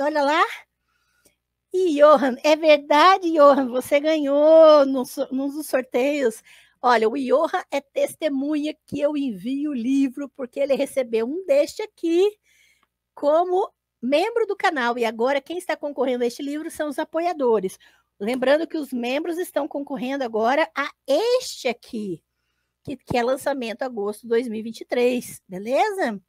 olha lá. E Johan, é verdade, Johan, você ganhou nos, nos sorteios. Olha, o Johan é testemunha que eu envio o livro, porque ele recebeu um deste aqui como membro do canal. E agora quem está concorrendo a este livro são os apoiadores. Lembrando que os membros estão concorrendo agora a este aqui, que, que é lançamento agosto de 2023, beleza?